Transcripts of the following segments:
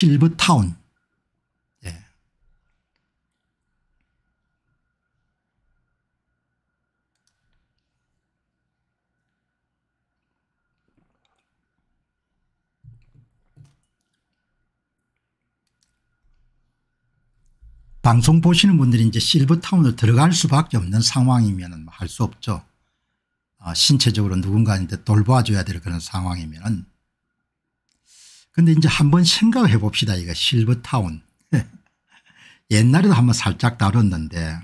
실버타운. 예. 방송 보시는 분들이 이제 실버타운을 들어갈 수밖에 없는 상황이면 뭐 할수 없죠. 아, 신체적으로 누군가한테 돌봐줘야 될 그런 상황이면 근데 이제 한번 생각해 봅시다. 이거 실버타운. 옛날에도 한번 살짝 다뤘는데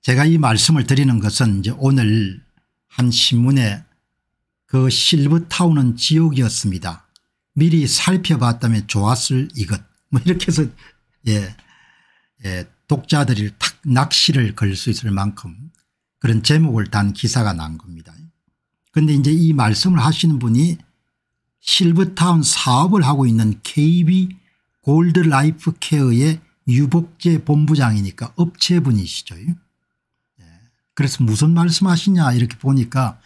제가 이 말씀을 드리는 것은 이제 오늘 한 신문에 그 실버타운은 지옥이었습니다. 미리 살펴봤다면 좋았을 이것. 뭐 이렇게 해서 예, 예 독자들이 탁 낚시를 걸 수 있을 만큼 그런 제목을 단 기사가 난 겁니다. 그런데 이제 이 말씀을 하시는 분이 실버타운 사업을 하고 있는 KB 골드라이프 케어의 유복재 본부장이니까 업체분이시죠. 예. 그래서 무슨 말씀하시냐 이렇게 보니까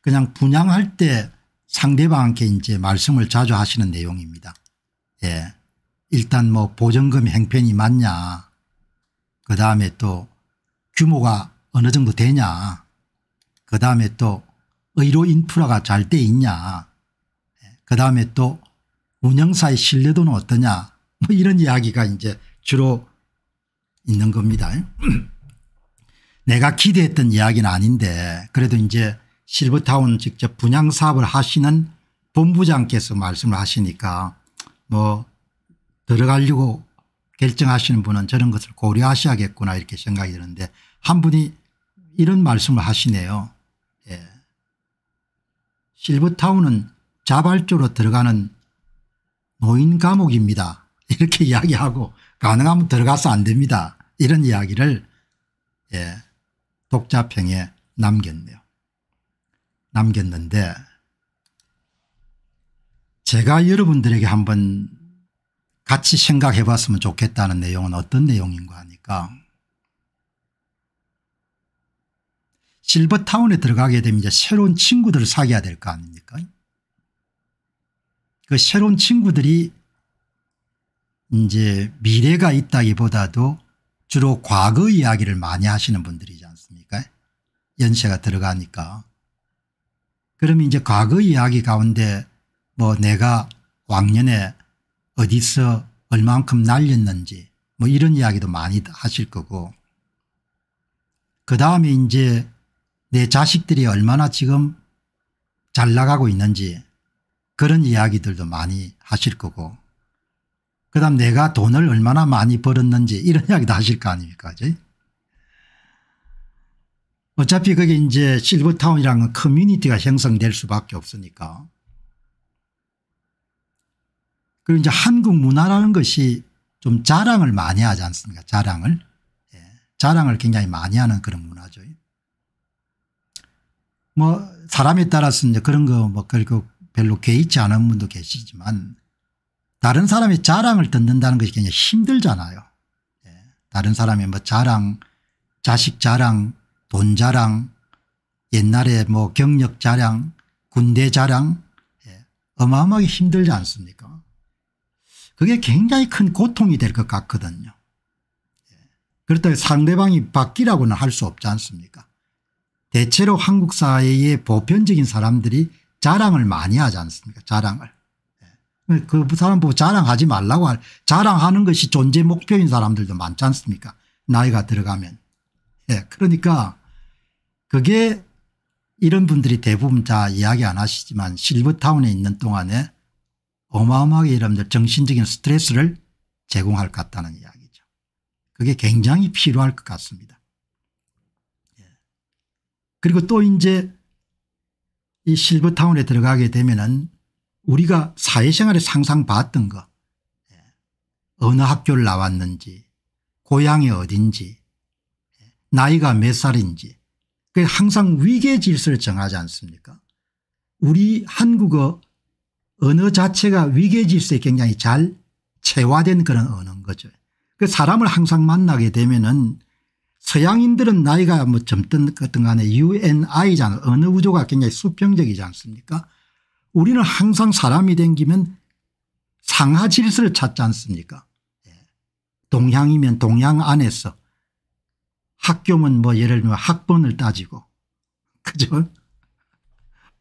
그냥 분양할 때 상대방한테 이제 말씀을 자주 하시는 내용입니다. 예. 일단 뭐 보증금 행편이 맞냐 그 다음에 또 규모가 어느 정도 되냐 그 다음에 또 의료 인프라가 잘 돼 있냐 그다음에 또 운영사의 신뢰도는 어떠냐 뭐 이런 이야기가 이제 주로 있는 겁니다. 내가 기대했던 이야기는 아닌데 그래도 이제 실버타운 직접 분양사업을 하시는 본부장께서 말씀을 하시니까 뭐 들어가려고 결정하시는 분은 저런 것을 고려하셔야겠구나 이렇게 생각이 드는데 한 분이 이런 말씀을 하시네요. 예. 실버타운은 자발적으로 들어가는 노인 감옥입니다. 이렇게 이야기하고 가능하면 들어가서 안 됩니다. 이런 이야기를 예, 독자평에 남겼네요. 남겼는데 제가 여러분들에게 한번 같이 생각해 봤으면 좋겠다는 내용은 어떤 내용인가 하니까 실버타운에 들어가게 되면 이제 새로운 친구들을 사귀어야 될 거 아닙니까 그 새로운 친구들이 이제 미래가 있다기보다도 주로 과거 이야기를 많이 하시는 분들이지 않습니까 연세가 들어가니까 그러면 이제 과거 이야기 가운데 뭐 내가 왕년에 어디서 얼만큼 날렸는지 뭐 이런 이야기도 많이 하실 거고 그 다음에 이제 내 자식들이 얼마나 지금 잘 나가고 있는지 그런 이야기들도 많이 하실 거고 그 다음 내가 돈을 얼마나 많이 벌었는지 이런 이야기도 하실 거 아닙니까 그지? 어차피 그게 이제 실버타운이라는 커뮤니티가 형성될 수밖에 없으니까 그리고 이제 한국 문화라는 것이 좀 자랑을 많이 하지 않습니까 자랑을 예. 자랑을 굉장히 많이 하는 그런 문화죠 뭐 사람에 따라서 이제 그런 거 뭐 결국 별로 개의치 않은 분도 계시지만 다른 사람의 자랑을 듣는다는 것이 굉장히 힘들잖아요. 예. 다른 사람의 뭐 자랑 자식 자랑 돈 자랑 옛날에 뭐 경력 자랑 군대 자랑 예. 어마어마하게 힘들지 않습니까 그게 굉장히 큰 고통이 될 것 같거든요. 예. 그렇다고 상대방이 바뀌라고는 할 수 없지 않습니까 대체로 한국 사회의 보편적인 사람들이 자랑을 많이 하지 않습니까 자랑을. 예. 그 사람 보고 자랑하지 말라고 할 자랑하는 것이 존재 목표인 사람들도 많지 않습니까 나이가 들어가면. 예, 그러니까 그게 이런 분들이 대부분 다 이야기 안 하시지만 실버타운에 있는 동안에 어마어마하게 여러분들 정신적인 스트레스를 제공할 것 같다는 이야기죠. 그게 굉장히 필요할 것 같습니다. 예. 그리고 또 이제 이 실버타운에 들어가게 되면은 우리가 사회생활에 상상 봤던 거 예, 어느 학교를 나왔는지 고향이 어딘지 예, 나이가 몇 살인지 그 항상 위계 질서를 정하지 않습니까 우리 한국어 언어 자체가 위계 질서에 굉장히 잘 체화된 그런 언어인 거죠. 그 사람을 항상 만나게 되면은 서양인들은 나이가 뭐 젊든 같은 간에 UNI잖아. 어느 구조가 굉장히 수평적이지 않습니까? 우리는 항상 사람이 댕기면 상하 질서를 찾지 않습니까? 예. 동양이면 동양 안에서 학교면 뭐 예를 들면 학번을 따지고 그죠?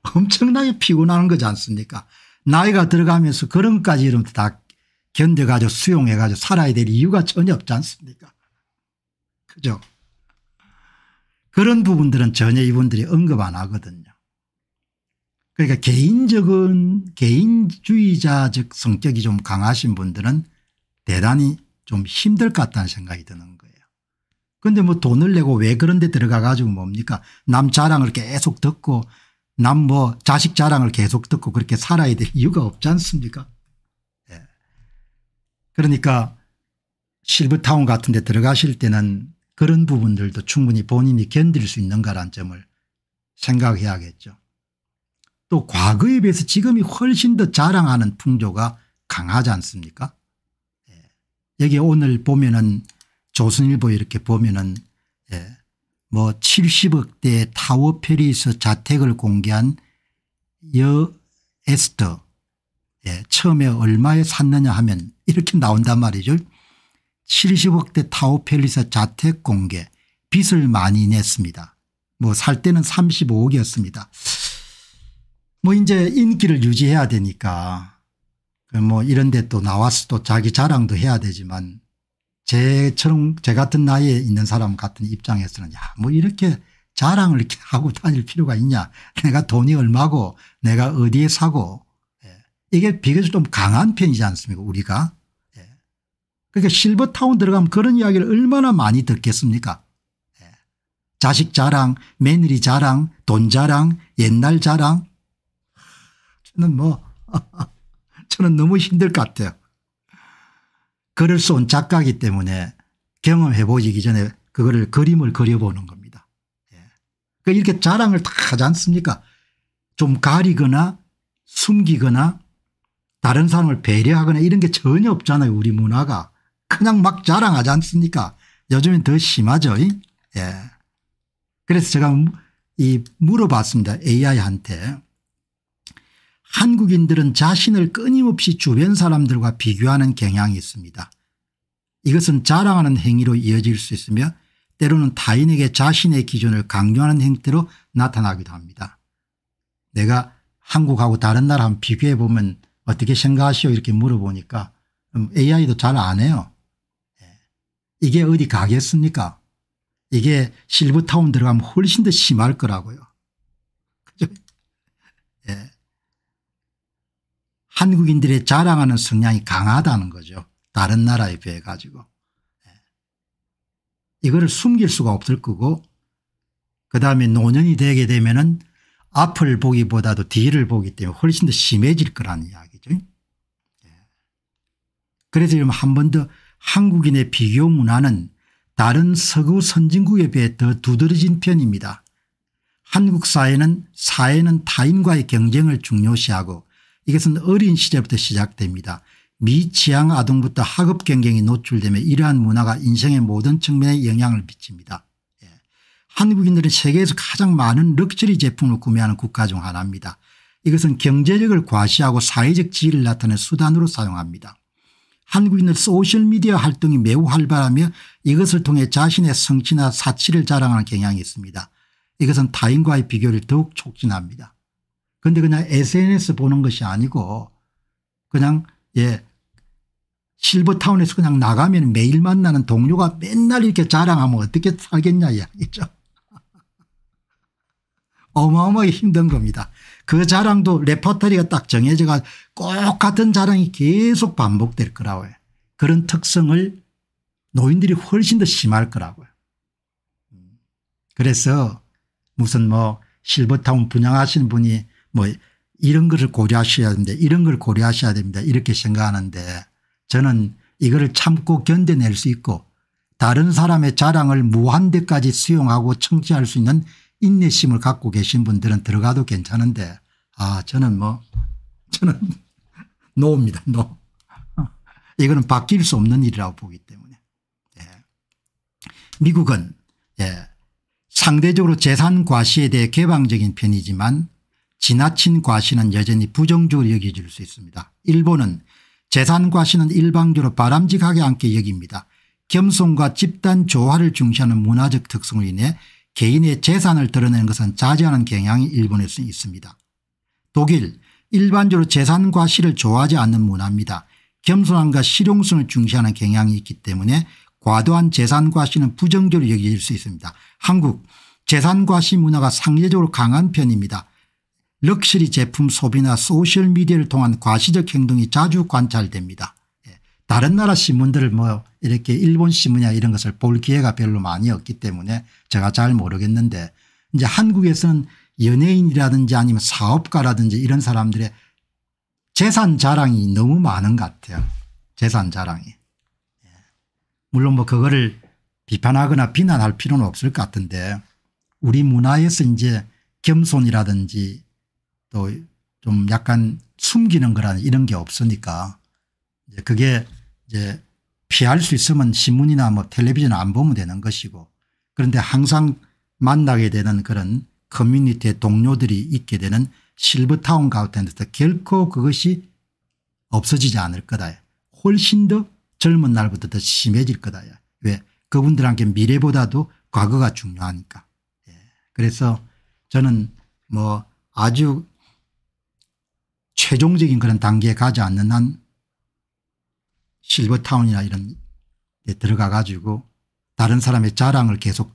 엄청나게 피곤하 거지 않습니까? 나이가 들어가면서 그런까지 이러면 다 견뎌가지고 수용해가지고 살아야 될 이유가 전혀 없지 않습니까? 그죠? 그런 부분들은 전혀 이분들이 언급 안 하거든요. 그러니까 개인적인 개인주의자적 성격이 좀 강하신 분들은 대단히 좀 힘들 것 같다는 생각이 드는 거예요. 그런데 뭐 돈을 내고 왜 그런 데 들어가 가지고 뭡니까 남 자랑을 계속 듣고 남 뭐 자식 자랑을 계속 듣고 그렇게 살아야 될 이유가 없지 않습니까 예. 그러니까 실버타운 같은 데 들어가실 때는 그런 부분들도 충분히 본인이 견딜 수있는가라는 점을 생각해야겠죠. 또 과거에 비해서 지금이 훨씬 더 자랑하는 풍조가 강하지 않습니까 예. 여기 오늘 보면은 조선일보 이렇게 보면은 예. 뭐 70억대 타워 페리에 자택을 공개한 여 에스터 예. 처음에 얼마에 샀느냐 하면 이렇게 나온단 말이죠. 70억대 타워팰리스 자택 공개 빚을 많이 냈습니다. 뭐 살 때는 35억이었습니다. 뭐 이제 인기를 유지해야 되니까 뭐 이런 데 또 나와서 또 자기 자랑도 해야 되지만 제처럼 제 같은 나이에 있는 사람 같은 입장에서는 야뭐 이렇게 자랑을 이렇게 하고 다닐 필요가 있냐 내가 돈이 얼마고 내가 어디에 사고 예. 이게 비교적 좀 강한 편이지 않습니까 우리가 그러니까 실버타운 들어가면 그런 이야기를 얼마나 많이 듣겠습니까 예. 자식 자랑 며느리 자랑 돈 자랑 옛날 자랑 저는 뭐 저는 너무 힘들 것 같아요. 글을 쏜 작가이기 때문에 경험해 보기 전에 그거를 그림을 그려보는 겁니다. 예. 그러니까 이렇게 자랑을 다 하지 않습니까 좀 가리거나 숨기거나 다른 사람을 배려하거나 이런 게 전혀 없잖아요 우리 문화가. 그냥 막 자랑하지 않습니까 요즘엔 더 심하죠. 예. 그래서 제가 음, 이 물어봤습니다. AI한테. 한국인들은 자신을 끊임없이 주변 사람들과 비교하는 경향이 있습니다. 이것은 자랑하는 행위로 이어질 수 있으며 때로는 타인에게 자신의 기준을 강요하는 형태로 나타나기도 합니다. 내가 한국하고 다른 나라 한 비교해보면 어떻게 생각하시오 이렇게 물어보니까 음, AI도 잘 안 해요. 이게 어디 가겠습니까 이게 실버타운 들어가면 훨씬 더 심할 거라고요. 그죠? 예. 한국인들의 자랑하는 성향이 강하다는 거죠. 다른 나라에 비해 가지고. 예. 이거를 숨길 수가 없을 거고 그다음에 노년이 되게 되면 은 앞을 보기보다도 뒤를 보기 때문에 훨씬 더 심해질 거라는 이야기죠. 예. 그래서 지금 한번더 한국인의 비교 문화는 다른 서구 선진국에 비해 더 두드러진 편입니다. 한국 사회는 사회는 타인과의 경쟁을 중요시하고 이것은 어린 시절부터 시작됩니다. 미취향 아동부터 학업 경쟁이 노출되며 이러한 문화가 인생의 모든 측면에 영향을 미칩니다. 예. 한국인들은 세계에서 가장 많은 럭셔리 제품을 구매하는 국가 중 하나입니다. 이것은 경제력을 과시하고 사회적 지위를 나타낼 수단으로 사용합니다. 한국인은 소셜미디어 활동이 매우 활발하며 이것을 통해 자신의 성취나 사치를 자랑하는 경향이 있습니다. 이것은 타인과의 비교를 더욱 촉진합니다. 그런데 그냥 sns 보는 것이 아니고 그냥 예 실버타운에서 그냥 나가면 매일 만나는 동료가 맨날 이렇게 자랑하면 어떻게 살겠냐 이야기죠. 어마어마하게 힘든 겁니다. 그 자랑도 레퍼토리가 딱 정해져가 꼭 같은 자랑이 계속 반복될 거라고요. 그런 특성을 노인들이 훨씬 더 심할 거라고요. 그래서 무슨 뭐 실버타운 분양하시는 분이 뭐 이런 것을 고려하셔야 됩니다. 이런 걸 고려하셔야 됩니다. 이렇게 생각하는데 저는 이거를 참고 견뎌낼 수 있고 다른 사람의 자랑을 무한대까지 수용하고 청취할 수 있는 인내심을 갖고 계신 분들은 들어가도 괜찮은데 아 저는 뭐 저는 노입니다 노. 이거는 바뀔 수 없는 일이라고 보기 때문에 예. 미국은 예. 상대적으로 재산 과시에 대해 개방적인 편이지만 지나친 과시는 여전히 부정적으로 여겨질 수 있습니다. 일본은 재산 과시는 일방적으로 바람직하게 않게 여깁니다. 겸손과 집단 조화를 중시하는 문화적 특성을 인해 개인의 재산을 드러내는 것은 자제하는 경향이 일본에서 있습니다. 독일 일반적으로 재산과 시를 좋아하지 않는 문화입니다. 겸손함과 실용성을 중시하는 경향이 있기 때문에 과도한 재산과 시는 부정적으로 여겨질 수 있습니다. 한국 재산과 시 문화가 상대적으로 강한 편입니다. 럭셔리 제품 소비나 소셜미디어를 통한 과시적 행동이 자주 관찰됩니다. 다른 나라 신문들을 뭐 이렇게 일본 신문이나 이런 것을 볼 기회가 별로 많이 없기 때문에 제가 잘 모르겠는데 이제 한국에서는 연예인이라든지 아니면 사업가라든지 이런 사람들의 재산 자랑이 너무 많은 것 같아요. 재산 자랑이. 예. 물론 뭐 그거를 비판하거나 비난할 필요는 없을 것 같은데 우리 문화에서 이제 겸손이라든지 또 좀 약간 숨기는 거라는 이런 게 없으니까 그게 이제 피할 수 있으면 신문이나 뭐 텔레비전 안 보면 되는 것이고 그런데 항상 만나게 되는 그런 커뮤니티의 동료들이 있게 되는 실버타운 같은 데서 결코 그것이 없어지지 않을 거다. 훨씬 더 젊은 날부터더 심해질 거다. 왜 그분들한테 미래보다도 과거가 중요하니까. 예. 그래서 저는 뭐 아주 최종적인 그런 단계에 가지 않는 한 실버타운이나 이런 데 들어가 가지고 다른 사람의 자랑을 계속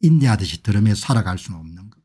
인내하듯이 들으며 살아갈 수는 없는 거